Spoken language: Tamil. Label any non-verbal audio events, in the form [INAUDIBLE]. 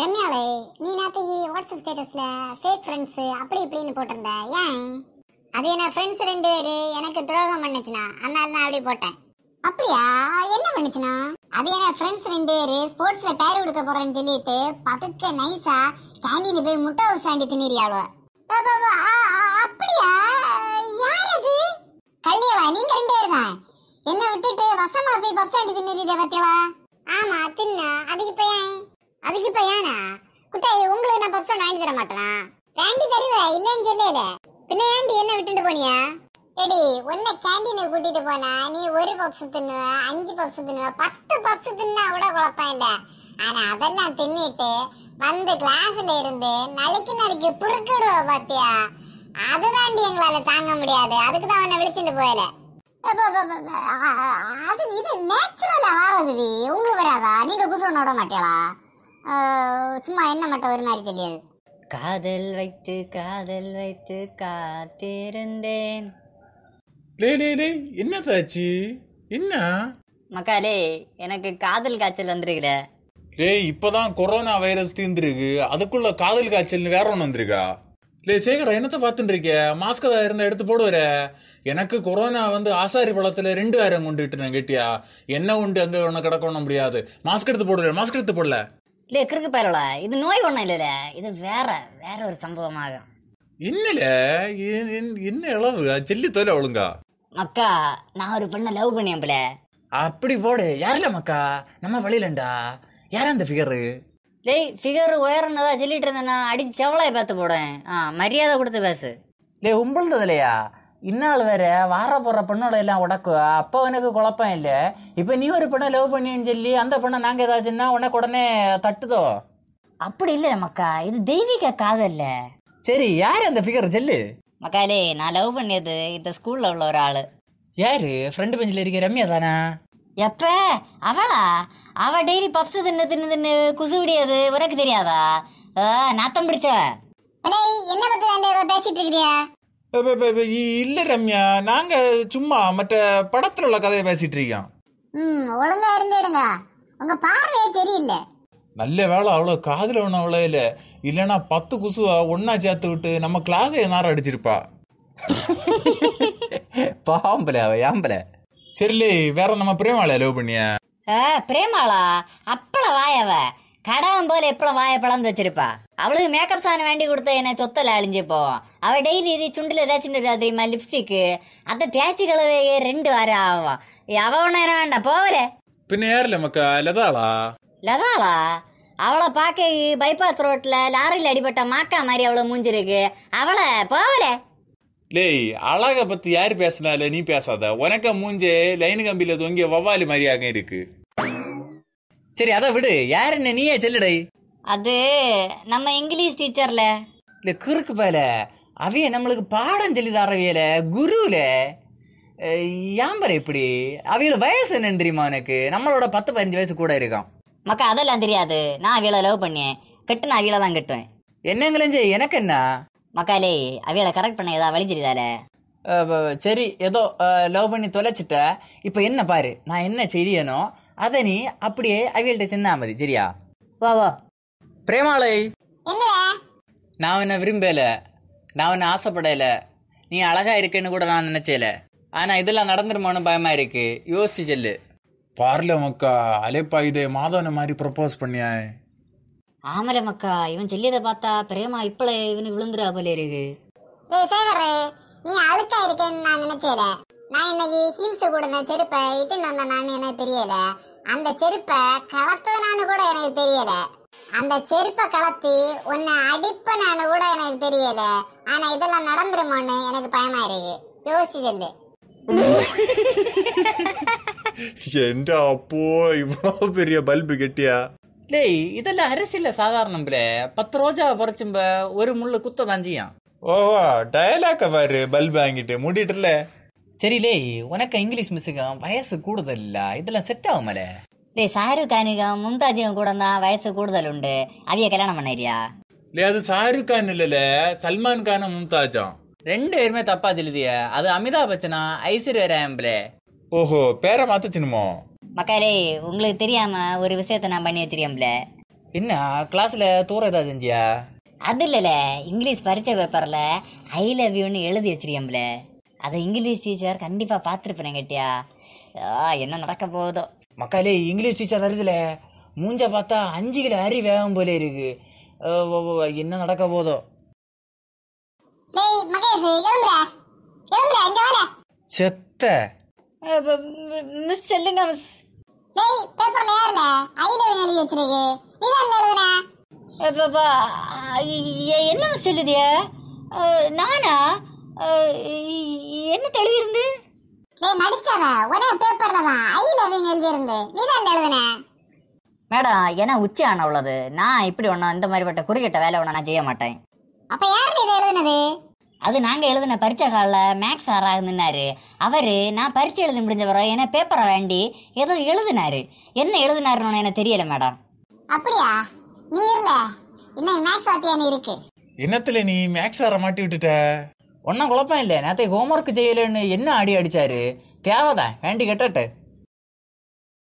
ரம்யாவே நீ நாத்தி வாட்ஸ்அப் ஸ்டேட்டஸ்ல ஃபேக் ஃப்ரெண்ட்ஸு அப்படி இப்படின்னு போட்டிருந்த ஏன் அது என்ன ஃப்ரெண்ட்ஸ் ரெண்டு பேரு எனக்கு துரோகம் பண்ணுச்சுனா அதனால நான் அப்படி போட்டேன் அப்படியா என்ன பண்ணுச்சுனா அது என்ன ஃப்ரெண்ட்ஸ் ரெண்டு பேர் ஸ்போர்ட்ஸ்ல பேர் கொடுக்க போறேன்னு சொல்லிட்டு பதுக்க நைஸா கேண்டீன் போய் முட்டை உசாண்டி திணிறியாளோ அப்படியா யார் கல்யாணம் நீங்கள் ரெண்டு பேர் தான் என்னை விட்டுட்டு வசமா போய் பஸ் ஸ்டாண்டு தின்னுறீங்க பத்தியலா ஆமா தின்னா அதுக்கு இப்போ ஏன் அதுக்கு இப்ப ஏனா குட்டை உங்களுக்கு நான் பப்ஸ் வாங்கி தர மாட்டேனா வேண்டி தருவேன் இல்லைன்னு சொல்லல பின்ன ஏண்டி என்ன விட்டுட்டு போனியா எடி உன்னை கேண்டீனுக்கு கூட்டிட்டு போனா நீ ஒரு பப்ஸ் தின்னுவ அஞ்சு பப்ஸ் தின்னுவ பத்து பப்ஸ் தின்னா கூட குழப்பம் இல்ல ஆனா அதெல்லாம் தின்னிட்டு வந்து கிளாஸ்ல இருந்து நலிக்கு நலிக்கு புருக்கிடுவ பாத்தியா அதுதாண்டி எங்களால தாங்க முடியாது அதுக்கு தான் உன்னை விழிச்சுட்டு போயல அது இது நேச்சுரலா வாரதுவி உங்களுக்கு வராதா நீங்க குசுரன் நோட மாட்டீங்களா சும்மா என்ன மட்டும் ஒரு மாதிரி சொல்லியது காதல் வைத்து காதல் வைத்து காத்திருந்தேன் டே டே டே என்ன தாச்சி என்ன மக்காலே எனக்கு காதல் காய்ச்சல் வந்திருக்கிற டேய் இப்பதான் கொரோனா வைரஸ் தீர்ந்துருக்கு அதுக்குள்ள காதல் காய்ச்சல் வேற ஒன்று வந்திருக்கா லே சேகரா என்னத்த பார்த்துட்டு இருக்க மாஸ்க் தான் இருந்தா எடுத்து போடுவர எனக்கு கொரோனா வந்து ஆசாரி பழத்துல ரெண்டு வாரம் கொண்டு நான் கெட்டியா என்ன உண்டு அங்க ஒன்று கிடக்கணும் முடியாது மாஸ்க் எடுத்து போடுவேன் மாஸ்க் எடுத்து போடல இல்ல கிறுக்கு பயலோட இது நோய் ஒண்ணும் இல்லல இது வேற வேற ஒரு சம்பவமாகும் இல்லல என்ன இளவு செல்லி தோல ஒழுங்கா மக்கா நான் ஒரு பெண்ணை லவ் பண்ணியம்பல அப்படி போடு யாரில மக்கா நம்ம வழியிலண்டா யாரா அந்த ஃபிகரு லேய் ஃபிகர் உயரனதா சொல்லிட்டு இருந்தேன் நான் அடிச்சு செவலாய் பார்த்து போடேன் ஆ மரியாதை கொடுத்து பேசு லே உம்பளுது இல்லையா ഇന്നാൾ വരെ വാറ പുറ പെണ്ണുകളെല്ലാം அப்போ അപ്പോൾ குழப்பம் இல்லை இப்போ நீ ஒரு பெண்ணை லவ் பண்ணின்னு சொல்லி அந்த പെണ്ണ நாங்கள் ഏതാச்சுன்னா உனக்கு உடனே தட்டுதோ அப்படி இல்லை மக்கா இது தெய்வீக காதல்ல சரி யார் அந்த ஃபிகர் சொல்லு மக்காலே நான் லவ் பண்ணியது இந்த ஸ்கூல்ல உள்ள ஒரு ஆளு யாரு ஃப்ரெண்டு பெஞ்சில் இருக்க ரம்யா தானா எப்ப அவளா அவ டெய்லி பப்ஸ் தின்னு தின்னு தின்னு குசு விடியது உனக்கு தெரியாதா ஆ, நாத்தம் பிடிச்ச என்ன பத்தி பேசிட்டு இருக்கிறியா இல்ல ரம்யா நாங்க சும்மா மற்ற படத்துல உள்ள கதையை பேசிட்டு இருக்கோம் ஒழுங்கா இருந்துடுங்க உங்க பார்வையே சரியில்லை நல்ல வேலை அவ்வளோ காதில் ஒன்றும் அவ்வளோ இல்லை இல்லைன்னா பத்து குசுவா ஒன்றா சேர்த்து விட்டு நம்ம கிளாஸை நேரம் அடிச்சிருப்பா [LAUGHS] பாம்பல அவ ஏம்பல சரிலே வேற நம்ம பிரேமாலா லவ் பண்ணியா பிரேமாளா அப்பள வாயவ கடவன் போல எப்பள வாய பிளந்து வச்சிருப்பா அவளுக்கு மேக்கப் சாணம் வேண்டி கொடுத்த என்ன சொத்தல அழிஞ்சு போவோம் அவ டெய்லி இது சுண்டில் ஏதாச்சும் இருக்கா தெரியுமா லிப்ஸ்டிக்கு அத்தை தேய்ச்சி கலவை ரெண்டு வாரம் ஆகும் அவ என்ன வேண்டாம் போவல பின்ன யாரில் மக்கா லதாளா லதாளா அவளை பார்க்க பைபாஸ் ரோட்ல லாரில அடிபட்ட மாக்கா மாதிரி அவளை மூஞ்சிருக்கு அவளை போவல லேய் அழகை பத்தி யாரு பேசினால நீ பேசாத உனக்க மூஞ்சே லைன் கம்பியில தொங்கிய வவ்வாலு மாதிரி அங்க இருக்கு சரி அதை விடு யார் என்ன நீயே சொல்லுடை அது நம்ம இங்கிலீஷ் டீச்சர்ல இல்ல குறுக்கு பல அவைய நம்மளுக்கு பாடம் சொல்லி தரவியல குருல ஏம்பர் இப்படி அவையோட வயசு என்னன்னு தெரியுமா எனக்கு நம்மளோட பத்து பதினஞ்சு வயசு கூட இருக்கும் மக்கா அதெல்லாம் தெரியாது நான் அவியலை லவ் பண்ணேன் கட்டு நான் அவியலை தான் கட்டுவேன் என்னங்களே எனக்கு என்ன மக்காலே அவியலை கரெக்ட் பண்ண ஏதாவது வழி தெரியுதால சரி ஏதோ லவ் பண்ணி தொலைச்சிட்ட இப்போ என்ன பாரு நான் என்ன செய்யணும் அதை நீ அப்படியே அவியல்கிட்ட சின்ன மதி சரியா வா வா பிரேமாலை நான் என்ன விரும்பல நான் என்ன ஆசைப்படல நீ அழகா இருக்கேன்னு கூட நான் நினைச்சல ஆனா இதெல்லாம் நடந்துருமானு பயமா இருக்கு யோசிச்சு செல்லு பார்ல மக்கா அலைப்பா இதே மாதவன மாதிரி ப்ரப்போஸ் பண்ணியா ஆமல மக்கா இவன் செல்லியதை பார்த்தா பிரேமா இப்பளே இவனு விழுந்துடா போல இருக்கு நீ அழுக்கா இருக்கேன்னு நான் நினைச்சல நான் இன்னைக்கு ஹீல்ஸ் கூட இருந்த செருப்பை இட்டுன்னு வந்தேன் எனக்கு தெரியல அந்த செருப்பை கலத்ததுனான்னு கூட எனக்கு தெரியல அந்த செருப்பை கலத்தி உன்னை அடிப்பனான்னு கூட எனக்கு தெரியல ஆனா இதெல்லாம் நடந்துருமோன்னு எனக்கு பயமா இருக்கு யோசிச்சு சொல்லு எந்த அப்போ இவ்வளோ பெரிய பல்பு கெட்டியா டேய் இதெல்லாம் அரசியல சாதாரணம் பிளே பத்து ரோஜா பறிச்சும்ப ஒரு முள்ளு குத்த வாஞ்சியான் ஓ டயலாக்க பாரு பல்பு வாங்கிட்டு மூடிட்டுல சரிலே உனக்கு இங்கிலீஷ் மிஸ்ஸுக்கும் வயசு கூடுதல் இல்ல இதெல்லாம் செட் ஆகுமல டே ஷாருக் கானுக்கும் மும்தாஜியும் கூட தான் வயசு கூடுதல் உண்டு அவிய கல்யாணம் பண்ணியா லே அது ஷாருக் கான் இல்ல சல்மான் கானும் மும்தாஜும் ரெண்டு பேருமே தப்பா சொல்லுதிய அது அமிதாப் பச்சனா ஐஸ்வர்யா ராம்பலே ஓஹோ பேரை மாத்தச்சினுமோ மக்காலே உங்களுக்கு தெரியாம ஒரு விஷயத்த நான் பண்ணி வச்சிருக்கேன்ல என்ன கிளாஸ்ல தூரம் ஏதாவது செஞ்சியா அது இல்லல இங்கிலீஷ் பரிச்சை பேப்பர்ல ஐ லவ் யூன்னு எழுதி வச்சிருக்கேன்ல அதை இங்கிலீஷ் டீச்சர் கண்டிப்பாக பார்த்துருப்பேன் கட்டியா என்ன நடக்க போகுதோ மக்களே இங்கிலீஷ் டீச்சர் வருதுல மூஞ்ச பார்த்தா அஞ்சு கிலோ அரி வேகம் போல இருக்கு என்ன நடக்க போதோ செத்த மிஸ் சொல்லுங்க மிஸ் என்ன மிஸ் எழுதிய நானா என்ன தெளிவிருந்து நீ நடிச்சவ ஒரே பேப்பர்ல தான் ஐ லவ் யூ எழுதியிருந்து நீ தான் எழுதுன மேடம் ஏன்னா உச்சி ஆன உள்ளது நான் இப்படி ஒன்றும் இந்த பட்ட குறுகிட்ட வேலை ஒன்று நான் செய்ய மாட்டேன் அப்ப யார் இதை எழுதுனது அது நாங்கள் எழுதின பரீட்சை காலில் மேக்ஸ் சாராக நின்னாரு அவர் நான் பரீட்சை எழுதி முடிஞ்ச பிறகு என்ன பேப்பரை வேண்டி ஏதோ எழுதினாரு என்ன எழுதினாருன்னு எனக்கு தெரியல மேடம் அப்படியா நீ இல்ல இன்னும் மேக்ஸ் வாத்தியா நீ இருக்கு என்னத்துல நீ மேக்ஸ் ஆற மாட்டி விட்டுட்ட ഒന്നും കുഴപ്പമില്ല അതിനകത്ത് ഹോംവർക്ക് ചെയ്യലെന്ന് എന്നെ അടി അടിച്ചാര് കേവതാ വേണ്ടി കെട്ടട്ടെ